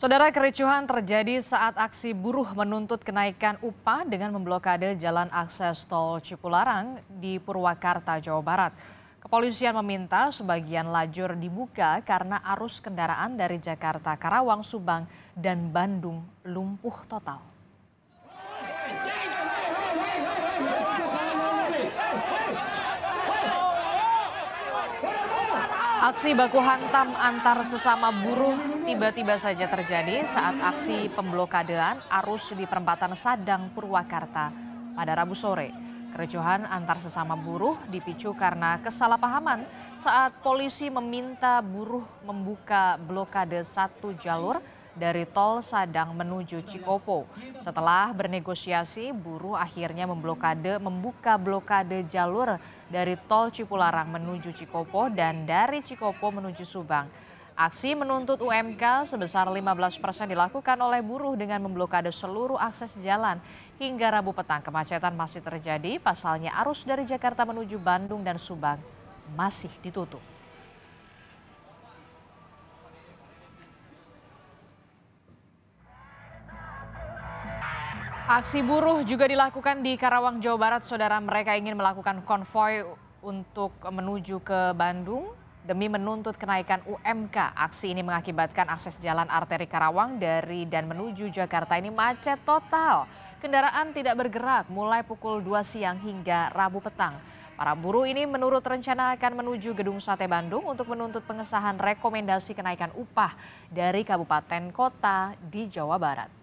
Saudara kericuhan terjadi saat aksi buruh menuntut kenaikan upah dengan memblokade jalan akses tol Cipularang di Purwakarta, Jawa Barat. Kepolisian meminta sebagian lajur dibuka karena arus kendaraan dari Jakarta, Karawang, Subang, dan Bandung lumpuh total. Aksi baku hantam antar sesama buruh tiba-tiba saja terjadi saat aksi pemblokadean arus di perempatan Sadang, Purwakarta pada Rabu sore. Kericuhan antar sesama buruh dipicu karena kesalahpahaman saat polisi meminta buruh membuka blokade satu jalur dari tol Sadang menuju Cikopo. Setelah bernegosiasi, buruh akhirnya memblokade membuka blokade jalur dari tol Cipularang menuju Cikopo dan dari Cikopo menuju Subang. Aksi menuntut UMK sebesar 15 persen dilakukan oleh buruh dengan memblokade seluruh akses jalan. Hingga Rabu petang kemacetan masih terjadi, pasalnya arus dari Jakarta menuju Bandung dan Subang masih ditutup. Aksi buruh juga dilakukan di Karawang, Jawa Barat. Saudara mereka ingin melakukan konvoy untuk menuju ke Bandung demi menuntut kenaikan UMK. Aksi ini mengakibatkan akses jalan arteri Karawang dari dan menuju Jakarta ini macet total. Kendaraan tidak bergerak mulai pukul 2 siang hingga Rabu petang. Para buruh ini menurut rencana akan menuju Gedung Sate Bandung untuk menuntut pengesahan rekomendasi kenaikan upah dari kabupaten kota di Jawa Barat.